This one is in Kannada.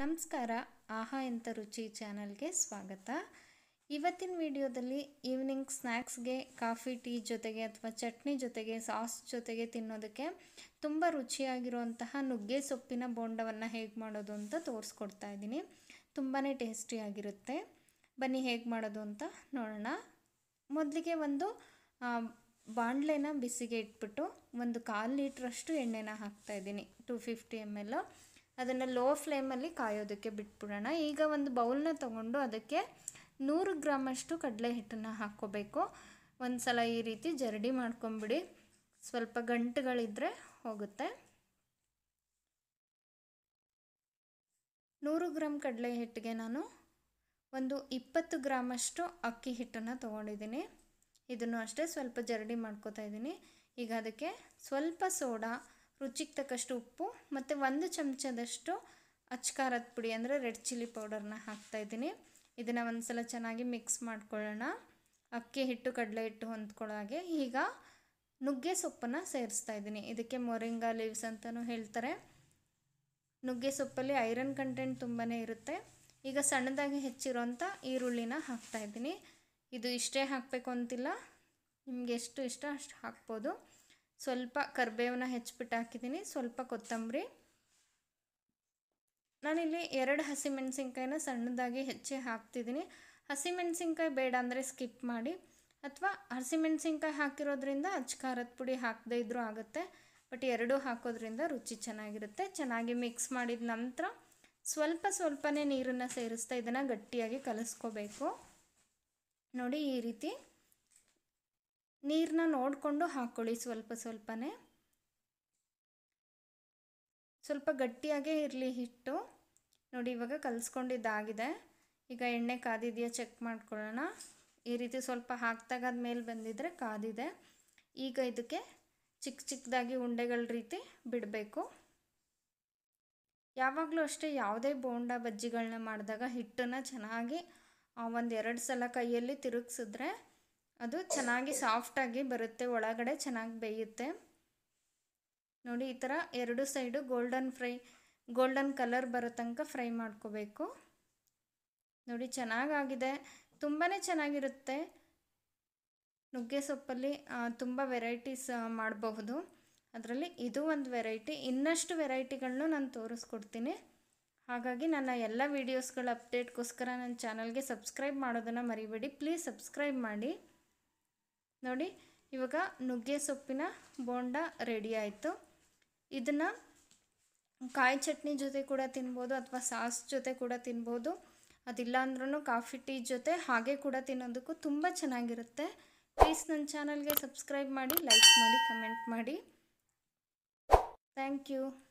ನಮಸ್ಕಾರ ಆಹಾ ಎಂಥ ರುಚಿ ಚಾನಲ್ಗೆ ಸ್ವಾಗತ ಇವತ್ತಿನ ವಿಡಿಯೋದಲ್ಲಿ ಈವ್ನಿಂಗ್ ಸ್ನ್ಯಾಕ್ಸ್ಗೆ ಕಾಫಿ ಟೀ ಜೊತೆಗೆ ಅಥವಾ ಚಟ್ನಿ ಜೊತೆಗೆ ಸಾಸ್ ಜೊತೆಗೆ ತಿನ್ನೋದಕ್ಕೆ ತುಂಬ ರುಚಿಯಾಗಿರುವಂತಹ ನುಗ್ಗೆ ಸೊಪ್ಪಿನ ಬೋಂಡವನ್ನು ಹೇಗೆ ಮಾಡೋದು ಅಂತ ತೋರಿಸ್ಕೊಡ್ತಾ ಇದ್ದೀನಿ ತುಂಬಾ ಟೇಸ್ಟಿಯಾಗಿರುತ್ತೆ ಬನ್ನಿ ಹೇಗೆ ಮಾಡೋದು ಅಂತ ನೋಡೋಣ ಮೊದಲಿಗೆ ಒಂದು ಬಾಣಲೆನ ಬಿಸಿಗೆ ಇಟ್ಬಿಟ್ಟು ಒಂದು ಕಾಲು ಲೀಟ್ರಷ್ಟು ಎಣ್ಣೆನ ಹಾಕ್ತಾಯಿದ್ದೀನಿ ಟು ಫಿಫ್ಟಿ ಎಮ್ ಎಲ್ ಅದನ್ನು ಲೋ ಫ್ಲೇಮಲ್ಲಿ ಕಾಯೋದಕ್ಕೆ ಬಿಟ್ಬಿಡೋಣ ಈಗ ಒಂದು ಬೌಲ್ನ ತಗೊಂಡು ಅದಕ್ಕೆ ನೂರು ಗ್ರಾಮಷ್ಟು ಕಡಲೆ ಹಿಟ್ಟನ್ನು ಹಾಕ್ಕೋಬೇಕು ಒಂದು ಸಲ ಈ ರೀತಿ ಜರಡಿ ಮಾಡ್ಕೊಂಬಿಡಿ ಸ್ವಲ್ಪ ಗಂಟುಗಳಿದ್ದರೆ ಹೋಗುತ್ತೆ ನೂರು ಗ್ರಾಮ್ ಕಡಲೆ ಹಿಟ್ಟಿಗೆ ನಾನು ಒಂದು ಇಪ್ಪತ್ತು ಗ್ರಾಮಷ್ಟು ಅಕ್ಕಿ ಹಿಟ್ಟನ್ನು ತೊಗೊಂಡಿದ್ದೀನಿ ಇದನ್ನು ಅಷ್ಟೇ ಸ್ವಲ್ಪ ಜರಡಿ ಮಾಡ್ಕೋತಾ ಇದ್ದೀನಿ ಈಗ ಅದಕ್ಕೆ ಸ್ವಲ್ಪ ಸೋಡಾ ರುಚಿಗೆ ತಕ್ಕಷ್ಟು ಉಪ್ಪು ಮತ್ತು ಒಂದು ಚಮಚದಷ್ಟು ಅಚ್ಕಾರದ ಪುಡಿ ಅಂದರೆ ರೆಡ್ ಚಿಲ್ಲಿ ಪೌಡರ್ನ ಹಾಕ್ತಾಯಿದ್ದೀನಿ ಇದನ್ನು ಒಂದು ಸಲ ಚೆನ್ನಾಗಿ ಮಿಕ್ಸ್ ಮಾಡ್ಕೊಳ್ಳೋಣ ಅಕ್ಕಿ ಹಿಟ್ಟು ಕಡಲೆ ಹಿಟ್ಟು ಹೊಂದ್ಕೊಳ್ಳೋ ಹಾಗೆ ಈಗ ನುಗ್ಗೆ ಸೊಪ್ಪನ್ನು ಸೇರಿಸ್ತಾ ಇದ್ದೀನಿ ಇದಕ್ಕೆ ಮೊರಿಂಗಾ ಲೀವ್ಸ್ ಅಂತಲೂ ಹೇಳ್ತಾರೆ ನುಗ್ಗೆ ಸೊಪ್ಪಲ್ಲಿ ಐರನ್ ಕಂಟೆಂಟ್ ತುಂಬಾ ಇರುತ್ತೆ ಈಗ ಸಣ್ಣದಾಗಿ ಹೆಚ್ಚಿರೋಂಥ ಈರುಳ್ಳಿನ ಹಾಕ್ತಾ ಇದ್ದೀನಿ ಇದು ಇಷ್ಟೇ ಹಾಕಬೇಕು ಅಂತಿಲ್ಲ ನಿಮಗೆ ಎಷ್ಟು ಇಷ್ಟ ಅಷ್ಟು ಹಾಕ್ಬೋದು ಸ್ವಲ್ಪ ಕರಿಬೇವನ್ನ ಹೆಚ್ಚಿಬಿಟ್ಟು ಹಾಕಿದ್ದೀನಿ ಸ್ವಲ್ಪ ಕೊತ್ತಂಬರಿ ನಾನಿಲ್ಲಿ ಎರಡು ಹಸಿಮೆಣಸಿನ್ಕಾಯಿನ ಸಣ್ಣದಾಗಿ ಹೆಚ್ಚಿ ಹಾಕ್ತಿದ್ದೀನಿ ಹಸಿಮೆಣಸಿನ್ಕಾಯಿ ಬೇಡ ಅಂದರೆ ಸ್ಕಿಪ್ ಮಾಡಿ ಅಥವಾ ಹಸಿಮೆಣಸಿನ್ಕಾಯಿ ಹಾಕಿರೋದ್ರಿಂದ ಖಾರದ ಪುಡಿ ಹಾಕದೇ ಇದ್ರೂ ಆಗುತ್ತೆ ಬಟ್ ಎರಡೂ ಹಾಕೋದ್ರಿಂದ ರುಚಿ ಚೆನ್ನಾಗಿರುತ್ತೆ ಚೆನ್ನಾಗಿ ಮಿಕ್ಸ್ ಮಾಡಿದ ನಂತರ ಸ್ವಲ್ಪ ಸ್ವಲ್ಪನೇ ನೀರನ್ನು ಸೇರಿಸ್ತಾ ಇದನ್ನು ಗಟ್ಟಿಯಾಗಿ ಕಲಿಸ್ಕೋಬೇಕು ನೋಡಿ ಈ ರೀತಿ ನೀರನ್ನ ನೋಡಿಕೊಂಡು ಹಾಕ್ಕೊಳ್ಳಿ ಸ್ವಲ್ಪ ಸ್ವಲ್ಪನೇ ಸ್ವಲ್ಪ ಗಟ್ಟಿಯಾಗೇ ಇರಲಿ ಹಿಟ್ಟು ನೋಡಿ ಇವಾಗ ಕಲಿಸ್ಕೊಂಡಿದ್ದಾಗಿದೆ ಈಗ ಎಣ್ಣೆ ಕಾದಿದೆಯಾ ಚೆಕ್ ಮಾಡ್ಕೊಳ್ಳೋಣ ಈ ರೀತಿ ಸ್ವಲ್ಪ ಹಾಕ್ತಾಗಾದ ಮೇಲೆ ಬಂದಿದ್ರೆ ಕಾದಿದೆ ಈಗ ಇದಕ್ಕೆ ಚಿಕ್ಕ ಚಿಕ್ಕದಾಗಿ ಉಂಡೆಗಳ ರೀತಿ ಬಿಡಬೇಕು ಯಾವಾಗಲೂ ಅಷ್ಟೇ ಯಾವುದೇ ಬೋಂಡ ಬಜ್ಜಿಗಳನ್ನ ಮಾಡಿದಾಗ ಹಿಟ್ಟನ್ನು ಚೆನ್ನಾಗಿ ಒಂದು ಎರಡು ಸಲ ಕೈಯಲ್ಲಿ ತಿರುಗಿಸಿದ್ರೆ ಅದು ಚೆನ್ನಾಗಿ ಸಾಫ್ಟಾಗಿ ಬರುತ್ತೆ ಒಳಗಡೆ ಚೆನ್ನಾಗಿ ಬೇಯುತ್ತೆ ನೋಡಿ ಈ ಥರ ಎರಡು side golden fry golden colour ಬರೋ ತನಕ ಫ್ರೈ ಮಾಡ್ಕೋಬೇಕು ನೋಡಿ ಚೆನ್ನಾಗಾಗಿದೆ ತುಂಬಾ ಚೆನ್ನಾಗಿರುತ್ತೆ ನುಗ್ಗೆ ಸೊಪ್ಪಲ್ಲಿ ತುಂಬ ವೆರೈಟೀಸ್ ಮಾಡಬಹುದು ಅದರಲ್ಲಿ ಇದು ಒಂದು ವೆರೈಟಿ ಇನ್ನಷ್ಟು ವೆರೈಟಿಗಳನ್ನೂ ನಾನು ತೋರಿಸ್ಕೊಡ್ತೀನಿ ಹಾಗಾಗಿ ನನ್ನ ಎಲ್ಲ ವೀಡಿಯೋಸ್ಗಳ ಅಪ್ಡೇಟ್ಗೋಸ್ಕರ ನನ್ನ ಚಾನಲ್ಗೆ ಸಬ್ಸ್ಕ್ರೈಬ್ ಮಾಡೋದನ್ನು ಮರಿಬೇಡಿ ಪ್ಲೀಸ್ ಸಬ್ಸ್ಕ್ರೈಬ್ ಮಾಡಿ ನೋಡಿ ಇವಾಗ ನುಗ್ಗೆ ಸೊಪ್ಪಿನ ಬೋಂಡ ರೆಡಿ ಆಯಿತು ಇದನ್ನು ಕಾಯಿ ಚಟ್ನಿ ಜೊತೆ ಕೂಡ ತಿನ್ಬೋದು ಅಥವಾ ಸಾಸ್ ಜೊತೆ ಕೂಡ ತಿನ್ಬೋದು ಅದಿಲ್ಲ ಅಂದ್ರೂ ಕಾಫಿ ಟೀ ಜೊತೆ ಹಾಗೆ ಕೂಡ ತಿನ್ನೋದಕ್ಕೂ ತುಂಬ ಚೆನ್ನಾಗಿರುತ್ತೆ ಪ್ಲೀಸ್ ನನ್ನ ಚಾನಲ್ಗೆ ಸಬ್ಸ್ಕ್ರೈಬ್ ಮಾಡಿ ಲೈಕ್ ಮಾಡಿ ಕಮೆಂಟ್ ಮಾಡಿ ಥ್ಯಾಂಕ್ ಯು